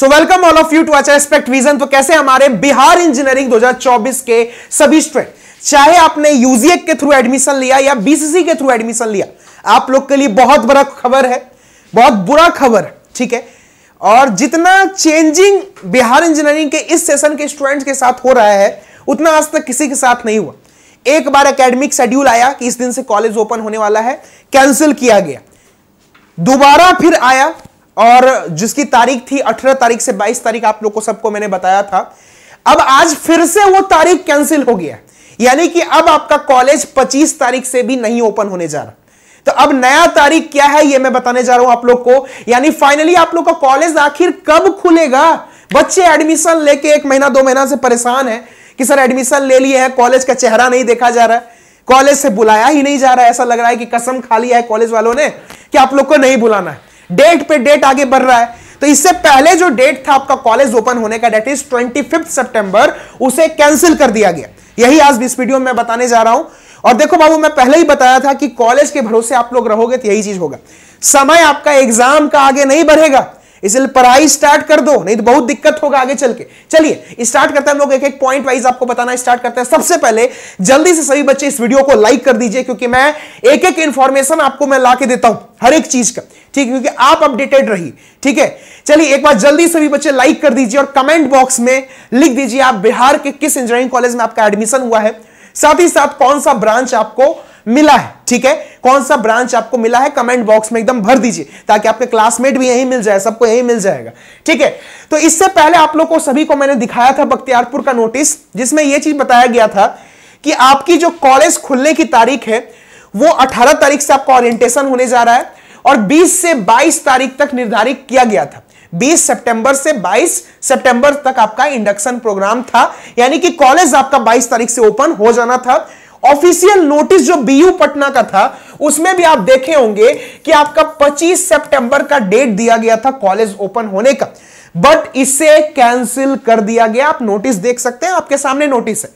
so welcome all of you to अच्छा Aspect Vision तो कैसे हमारे बिहार इंजीनियरिंग 2024 के सभी स्टूडेंट चाहे आपने यूजीए e के थ्रू एडमिशन लिया या बीसीसी के थ्रू एडमिशन लिया आप लोग के लिए बहुत बड़ा खबर है बहुत बुरा खबर ठीक है और जितना चेंजिंग बिहार इंजीनियरिंग के इस सेशन के स्टूडेंट्स के साथ हो रहा है उतना आज तक किसी के साथ नहीं हुआ एक बार एकेडमिक शेड्यूल आया कि इस दिन से कॉलेज ओपन होने वाला है कैंसिल किया गया दोबारा फिर आया और जिसकी तारीख थी 18 तारीख से 22 तारीख आप लोग को सबको मैंने बताया था अब आज फिर से वो तारीख कैंसिल हो गया यानी कि अब आपका कॉलेज 25 तारीख से भी नहीं ओपन होने जा रहा तो अब नया तारीख क्या है ये मैं बताने जा रहा हूं आप लोग को यानी फाइनली आप लोग का कॉलेज आखिर कब खुलेगा बच्चे एडमिशन लेके एक महीना दो महीना से परेशान है कि सर एडमिशन ले लिए हैं कॉलेज का चेहरा नहीं देखा जा रहा है कॉलेज से बुलाया ही नहीं जा रहा है ऐसा लग रहा है कि कसम खा लिया है कॉलेज वालों ने कि आप लोग को नहीं बुलाना है डेट पे डेट आगे बढ़ रहा है तो इससे पहले जो डेट था आपका कॉलेज ओपन होने का डेट इज ट्वेंटी सितंबर उसे कैंसिल कर दिया गया यही आज इस वीडियो में बताने जा रहा हूं और देखो बाबू मैं पहले ही बताया था कि कॉलेज के भरोसे आप लोग रहोगे तो यही चीज होगा समय आपका एग्जाम का आगे नहीं बढ़ेगा इसलिए पढ़ाई स्टार्ट कर दो नहीं तो बहुत दिक्कत होगा आगे चल के चलिए स्टार्ट करते हैं हम लोग एक एक पॉइंट वाइज आपको बताना स्टार्ट करते हैं सबसे पहले जल्दी से सभी बच्चे इस वीडियो को लाइक कर दीजिए क्योंकि मैं एक एक इंफॉर्मेशन आपको मैं ला के देता हूं हर एक चीज का ठीक क्योंकि आप अपडेटेड रही ठीक है चलिए एक बार जल्दी सभी बच्चे लाइक कर दीजिए और कमेंट बॉक्स में लिख दीजिए आप बिहार के किस इंजीनियरिंग कॉलेज में आपका एडमिशन हुआ है साथ ही साथ कौन सा ब्रांच आपको मिला है ठीक है कौन सा ब्रांच आपको मिला है कमेंट बॉक्स में एकदम भर दीजिए ताकि आपके क्लासमेट भी यही मिल जाए सबको यही मिल जाएगा ठीक है तो इससे पहले आप लोग को सभी को मैंने दिखाया था बख्तियारपुर का नोटिस जिसमें यह चीज बताया गया था कि आपकी जो कॉलेज खुलने की तारीख है वो 18 तारीख से आपका ओरिएंटेशन होने जा रहा है और 20 से 22 तारीख तक निर्धारित किया गया था 20 सितंबर से 22 सितंबर तक आपका इंडक्शन प्रोग्राम था यानी कि कॉलेज आपका 22 तारीख से ओपन हो जाना था ऑफिशियल नोटिस जो बीयू पटना का था उसमें भी आप देखे होंगे कि आपका 25 सितंबर का डेट दिया गया था कॉलेज ओपन होने का बट इसे कैंसिल कर दिया गया आप नोटिस देख सकते हैं आपके सामने नोटिस है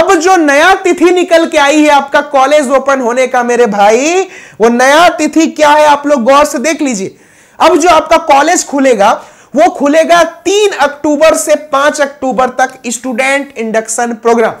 अब जो नया तिथि निकल के आई है आपका कॉलेज ओपन होने का मेरे भाई वो नया तिथि क्या है आप लोग गौर से देख लीजिए अब जो आपका कॉलेज खुलेगा वो खुलेगा तीन अक्टूबर से पांच अक्टूबर तक स्टूडेंट इंडक्शन प्रोग्राम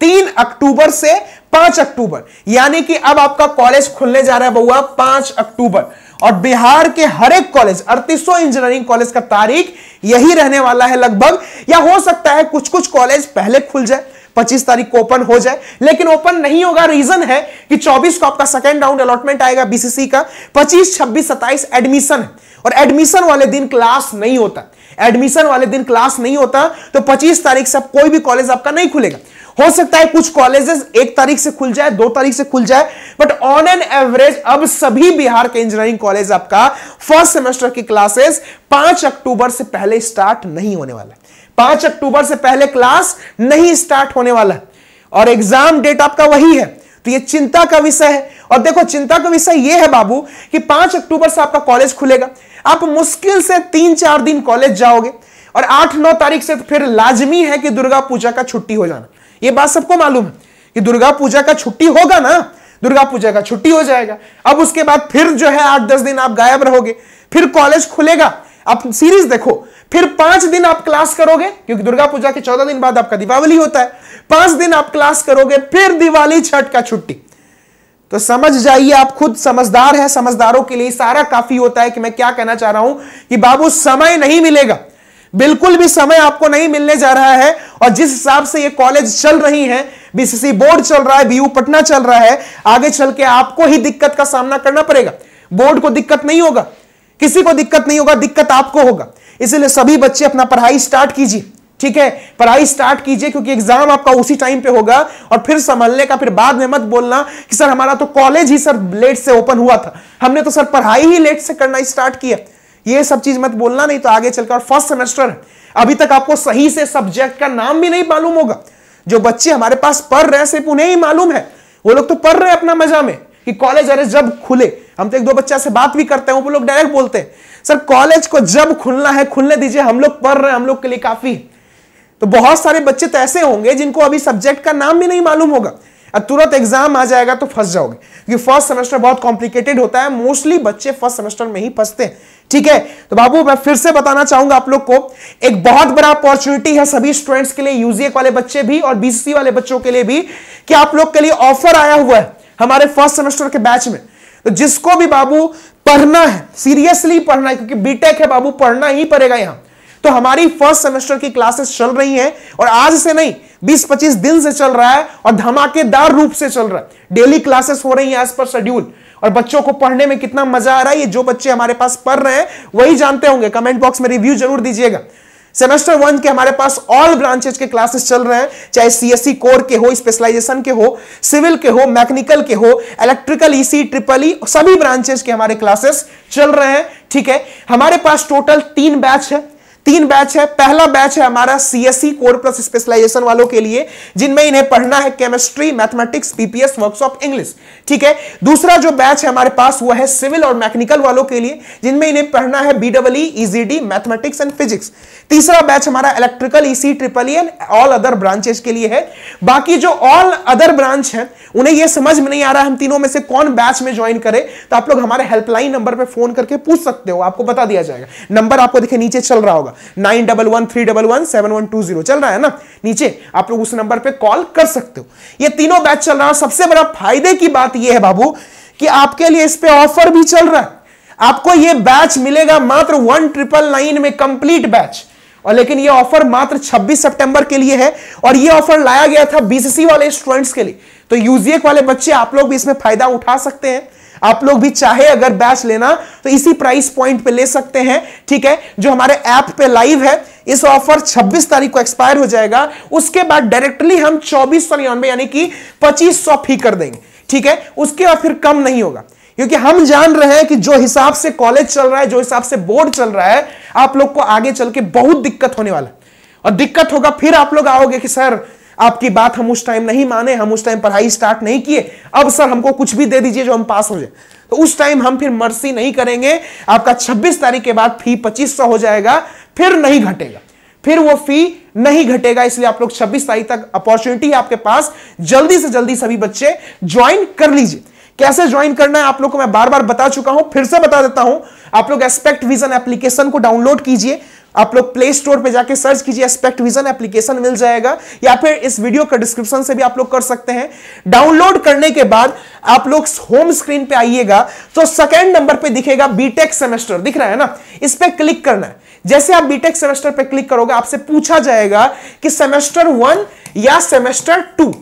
तीन अक्टूबर से पांच अक्टूबर यानी कि अब आपका कॉलेज खुलने जा रहा है बउआ पांच अक्टूबर और बिहार के हर एक कॉलेज अड़तीसो इंजीनियरिंग कॉलेज का तारीख यही रहने वाला है लगभग या हो सकता है कुछ कुछ कॉलेज पहले खुल जाए पच्चीस तारीख को ओपन हो जाए लेकिन ओपन नहीं होगा रीजन है कि 24 को आपका सेकेंड राउंड अलॉटमेंट आएगा बीसीसी का 25, 26, 27 एडमिशन है और एडमिशन वाले दिन क्लास नहीं होता एडमिशन वाले दिन क्लास नहीं होता तो 25 तारीख से कोई भी कॉलेज आपका नहीं खुलेगा हो सकता है कुछ कॉलेजेस एक तारीख से खुल जाए दो तारीख से खुल जाए बट ऑन एन एवरेज अब सभी बिहार के इंजीनियरिंग कॉलेज आपका फर्स्ट सेमेस्टर की क्लासेस पांच अक्टूबर से पहले स्टार्ट नहीं होने वाला पांच अक्टूबर से पहले क्लास नहीं स्टार्ट होने वाला और एग्जाम डेट आपका वही है तो ये चिंता का विषय है और देखो चिंता का विषय यह है बाबू कि पांच अक्टूबर से आपका कॉलेज खुलेगा आप मुश्किल से तीन चार दिन कॉलेज जाओगे और आठ नौ तारीख से तो फिर लाजमी है कि दुर्गा पूजा का छुट्टी हो जाना ये बात सबको मालूम है कि दुर्गा पूजा का छुट्टी होगा ना दुर्गा पूजा का छुट्टी हो जाएगा अब उसके बाद फिर जो है आठ दस दिन आप गायब रहोगे फिर कॉलेज खुलेगा आप सीरीज देखो फिर पांच दिन आप क्लास करोगे क्योंकि दुर्गा पूजा के चौदह दिन बाद आपका दीपावली होता है पांच दिन आप क्लास करोगे फिर दिवाली छठ का छुट्टी तो समझ जाइए आप खुद समझदार है समझदारों के लिए सारा काफी होता है कि मैं क्या कहना चाह रहा हूं कि बाबू समय नहीं मिलेगा बिल्कुल भी समय आपको नहीं मिलने जा रहा है और जिस हिसाब से ये कॉलेज चल रही है बीसीसी बोर्ड चल रहा है बीयू पटना चल रहा है आगे चल के आपको ही दिक्कत का सामना करना पड़ेगा बोर्ड को दिक्कत नहीं होगा किसी को दिक्कत नहीं होगा दिक्कत आपको होगा इसलिए सभी बच्चे अपना पढ़ाई स्टार्ट कीजिए ठीक है पढ़ाई स्टार्ट कीजिए क्योंकि एग्जाम आपका उसी टाइम पे होगा और फिर संभलने का फिर बाद में मत बोलना कि सर हमारा तो कॉलेज ही सर लेट से ओपन हुआ था हमने तो सर पढ़ाई ही लेट से करना स्टार्ट किया ये सब चीज मत बोलना नहीं तो आगे चलकर फर्स्ट सेमेस्टर है अभी तक आपको सही से सब्जेक्ट का नाम भी नहीं मालूम होगा जो बच्चे हमारे पास पढ़ रहे हैं सिर्फ उन्हें ही मालूम है वो लोग तो पढ़ रहे हैं अपना मजा में कि कॉलेज अरे जब खुले हम तो एक दो बच्चा से बात भी करते हैं वो लोग डायरेक्ट बोलते हैं सर कॉलेज को जब खुलना है खुलने दीजिए हम लोग पढ़ रहे हैं हम लोग के लिए काफी तो बहुत सारे बच्चे तो ऐसे होंगे जिनको अभी सब्जेक्ट का नाम भी नहीं मालूम होगा और तुरंत एग्जाम आ जाएगा तो फंस जाओगे क्योंकि फर्स्ट सेमेस्टर बहुत कॉम्प्लिकेटेड होता है मोस्टली बच्चे फर्स्ट सेमेस्टर में ही फंसते हैं ठीक है तो बाबू मैं फिर से बताना चाहूंगा आप लोग को एक बहुत बड़ा अपॉर्चुनिटी है सभी स्टूडेंट्स के लिए यूजीएक वाले बच्चे भी और बीसीसी वाले बच्चों के लिए भी कि आप लोग के लिए ऑफर आया हुआ है हमारे फर्स्ट सेमेस्टर के बैच में तो जिसको भी बाबू पढ़ना है सीरियसली पढ़ना है क्योंकि बीटेक है बाबू पढ़ना ही पड़ेगा यहां तो हमारी फर्स्ट सेमेस्टर की क्लासेस चल रही हैं और आज से नहीं 20-25 दिन से चल रहा है और धमाकेदार रूप से चल रहा है डेली क्लासेस हो रही हैं एज पर शेड्यूल और बच्चों को पढ़ने में कितना मजा आ रहा है ये जो बच्चे हमारे पास पढ़ रहे हैं वही जानते होंगे कमेंट बॉक्स में रिव्यू जरूर दीजिएगा सेमेस्टर वन के हमारे पास ऑल ब्रांचेज के क्लासेस चल रहे हैं चाहे सीएससी कोर e के हो स्पेशलाइजेशन के हो सिविल के हो मैकेनिकल के हो इलेक्ट्रिकल ईसी ट्रिपल ई सभी ब्रांचेज के हमारे क्लासेस चल रहे हैं ठीक है हमारे पास टोटल तीन बैच है तीन बैच है पहला बैच है हमारा सीएससी कोर प्लस स्पेशलाइजेशन वालों के लिए जिनमें इन्हें पढ़ना है chemistry mathematics PPS workshop English ठीक है दूसरा जो बैच है हमारे पास वो है सिविल और मैकेनिकल वालों के लिए जिनमें इन्हें पढ़ना है BW EGD mathematics and physics तीसरा बैच हमारा electrical EC triple E and all other branches के लिए है बाकी जो ऑल अदर ब्रांच है उन्हें यह समझ में नहीं आ रहा हम तीनों में से कौन बैच में ज्वाइन करे तो आप लोग हमारे हेल्पलाइन नंबर पर फोन करके पूछ सकते हो आपको बता दिया जाएगा नंबर आपको देखिए नीचे चल रहा होगा nine double one three double one seven one two zero चल रहा है ना नीचे आप लोग उस नंबर पे कॉल कर सकते हो ये तीनों बैच चल रहा है सबसे बड़ा फायदे की बात ये है बाबू कि आपके लिए इस पे ऑफर भी चल रहा है आपको ये बैच मिलेगा मात्र वन ट्रिपल नाइन में कंप्लीट बैच और लेकिन ये ऑफर मात्र 26 सितंबर के लिए है और ये ऑफर लाया गया था बीसीसी वाले स्टूडेंट्स के लिए तो यूजीएक वाले बच्चे आप लोग भी इसमें फायदा उठा सकते हैं आप लोग भी चाहे अगर बैच लेना तो इसी प्राइस पॉइंट पे ले सकते हैं ठीक है जो हमारे ऐप पे लाइव है इस ऑफर 26 तारीख को एक्सपायर हो जाएगा उसके बाद डायरेक्टली हम चौबीस सौ निन्यानवे यानी कि पच्चीस सौ फी कर देंगे ठीक है उसके बाद फिर कम नहीं होगा क्योंकि हम जान रहे हैं कि जो हिसाब से कॉलेज चल रहा है जो हिसाब से बोर्ड चल रहा है आप लोग को आगे चल के बहुत दिक्कत होने वाला है और दिक्कत होगा फिर आप लोग आओगे कि सर आपकी बात हम उस टाइम नहीं माने हम उस टाइम पढ़ाई स्टार्ट नहीं किए अब सर हमको कुछ भी दे दीजिए जो हम पास हो जाए तो उस टाइम हम फिर मर्सी नहीं करेंगे आपका 26 तारीख के बाद फी पच्चीस हो जाएगा फिर नहीं घटेगा फिर वो फी नहीं घटेगा इसलिए आप लोग 26 तारीख तक अपॉर्चुनिटी है आपके पास जल्दी से जल्दी सभी बच्चे ज्वाइन कर लीजिए कैसे ज्वाइन करना है आप लोग को मैं बार बार बता चुका हूं फिर से बता देता हूं आप लोग एस्पेक्ट विजन एप्लीकेशन को डाउनलोड कीजिए आप लोग प्ले स्टोर पे जाके सर्च कीजिए एस्पेक्ट विजन एप्लीकेशन मिल जाएगा या फिर इस वीडियो का डिस्क्रिप्शन से भी आप लोग कर सकते हैं डाउनलोड करने के बाद आप लोग होम स्क्रीन पे आइएगा तो सेकेंड नंबर पे दिखेगा बीटेक सेमेस्टर दिख रहा है ना इस पर क्लिक करना है जैसे आप बीटेक सेमेस्टर पे क्लिक करोगे आपसे पूछा जाएगा कि सेमेस्टर वन या सेमेस्टर टू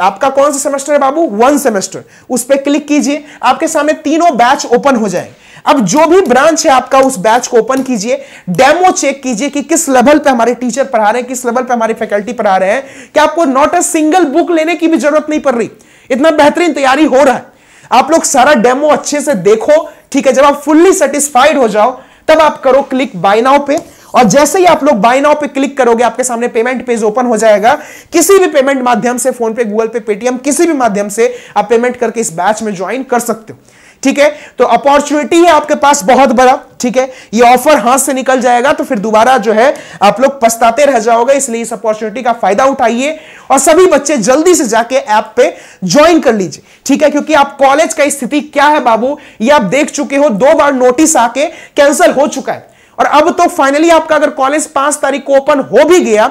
आपका कौन सा सेमेस्टर है बाबू वन सेमेस्टर उस पर क्लिक कीजिए आपके सामने तीनों बैच ओपन हो जाए अब जो भी ब्रांच है आपका उस बैच को ओपन कीजिए डेमो चेक कीजिए कि किस लेवल पे हमारे टीचर पढ़ा रहे हैं किस लेवल पे हमारी फैकल्टी पढ़ा रहे हैं कि आपको नॉट अ सिंगल बुक लेने की भी जरूरत नहीं पड़ रही इतना बेहतरीन तैयारी हो रहा है आप लोग सारा डेमो अच्छे से देखो ठीक है जब आप फुल्ली सेटिस्फाइड हो जाओ तब आप करो क्लिक बाय नाउ पे और जैसे ही आप लोग बाय नाउ पे क्लिक करोगे आपके सामने पेमेंट पेज ओपन हो जाएगा किसी भी पेमेंट माध्यम से फोन पे गूगल पे पेटीएम किसी भी माध्यम से आप पेमेंट करके इस बैच में ज्वाइन कर सकते हो ठीक है तो अपॉर्चुनिटी है आपके पास बहुत बड़ा ठीक है ये ऑफर हाथ से निकल जाएगा तो फिर दोबारा जो है आप लोग पछताते रह जाओगे इसलिए इस अपॉर्चुनिटी का फायदा उठाइए और सभी बच्चे जल्दी से जाके ऐप पे ज्वाइन कर लीजिए ठीक है क्योंकि आप कॉलेज का स्थिति क्या है बाबू ये आप देख चुके हो दो बार नोटिस आके कैंसिल हो चुका है और अब तो फाइनली आपका अगर कॉलेज पांच तारीख को ओपन हो भी गया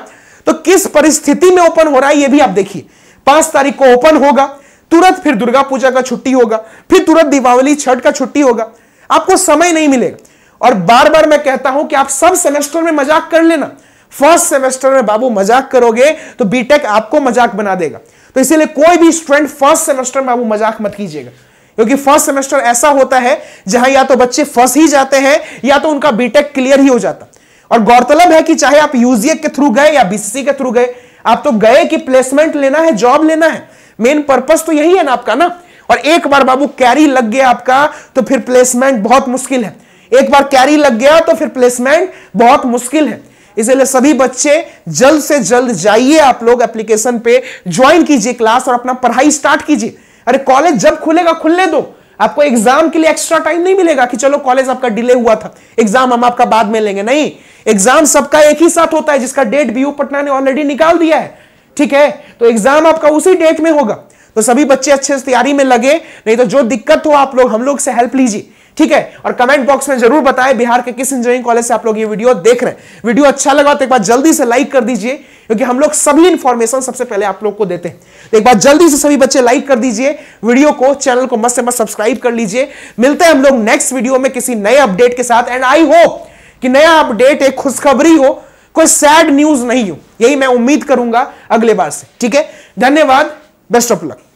तो किस परिस्थिति में ओपन हो रहा है ये भी आप देखिए पांच तारीख को ओपन होगा तुरंत फिर दुर्गा पूजा का छुट्टी होगा फिर तुरंत दीपावली छठ का छुट्टी होगा आपको समय नहीं मिलेगा और बार बार मैं कहता हूं कि आप सब सेमेस्टर में मजाक कर लेना फर्स्ट सेमेस्टर में बाबू मजाक करोगे तो बीटेक आपको मजाक बना देगा तो इसीलिए कोई भी स्टूडेंट फर्स्ट सेमेस्टर में बाबू मजाक मत कीजिएगा क्योंकि फर्स्ट सेमेस्टर ऐसा होता है जहां या तो बच्चे फंस ही जाते हैं या तो उनका बीटेक क्लियर ही हो जाता और गौरतलब है कि चाहे आप यूजीए e के थ्रू गए या बीसीसी के थ्रू गए आप तो गए कि प्लेसमेंट लेना है जॉब लेना है मेन पर्पज तो यही है ना आपका ना और एक बार बाबू कैरी लग गया आपका तो फिर प्लेसमेंट बहुत मुश्किल है एक बार कैरी लग गया तो फिर प्लेसमेंट बहुत मुश्किल है इसलिए सभी बच्चे जल्द से जल्द जाइए आप लोग एप्लीकेशन पे ज्वाइन कीजिए क्लास और अपना पढ़ाई स्टार्ट कीजिए अरे कॉलेज जब खुलेगा खुलने दो आपको एग्जाम के लिए एक्स्ट्रा टाइम नहीं मिलेगा कि चलो कॉलेज आपका डिले हुआ था एग्जाम हम आपका बाद में लेंगे नहीं एग्जाम सबका एक ही साथ होता है जिसका डेट बीयू पटना ने ऑलरेडी निकाल दिया है ठीक है तो एग्जाम आपका उसी डेट में होगा तो सभी बच्चे अच्छे से तैयारी में लगे नहीं तो जो दिक्कत हो आप लोग हम लोग से हेल्प लीजिए ठीक है और कमेंट बॉक्स में जरूर बताएं बिहार के किस इंजीनियरिंग कॉलेज से आप लोग ये वीडियो देख रहे हैं वीडियो अच्छा लगा तो एक बार जल्दी से लाइक कर दीजिए क्योंकि हम लोग सभी इंफॉर्मेशन सबसे पहले आप लोग को देते हैं तो एक बार जल्दी से सभी बच्चे लाइक कर दीजिए वीडियो को चैनल को मस्त से मस्त सब्सक्राइब कर लीजिए मिलते हैं हम लोग नेक्स्ट वीडियो में किसी नए अपडेट के साथ एंड आई होप कि नया अपडेट एक खुशखबरी हो कोई सैड न्यूज नहीं हो यही मैं उम्मीद करूंगा अगले बार से ठीक है धन्यवाद बेस्ट ऑफ लक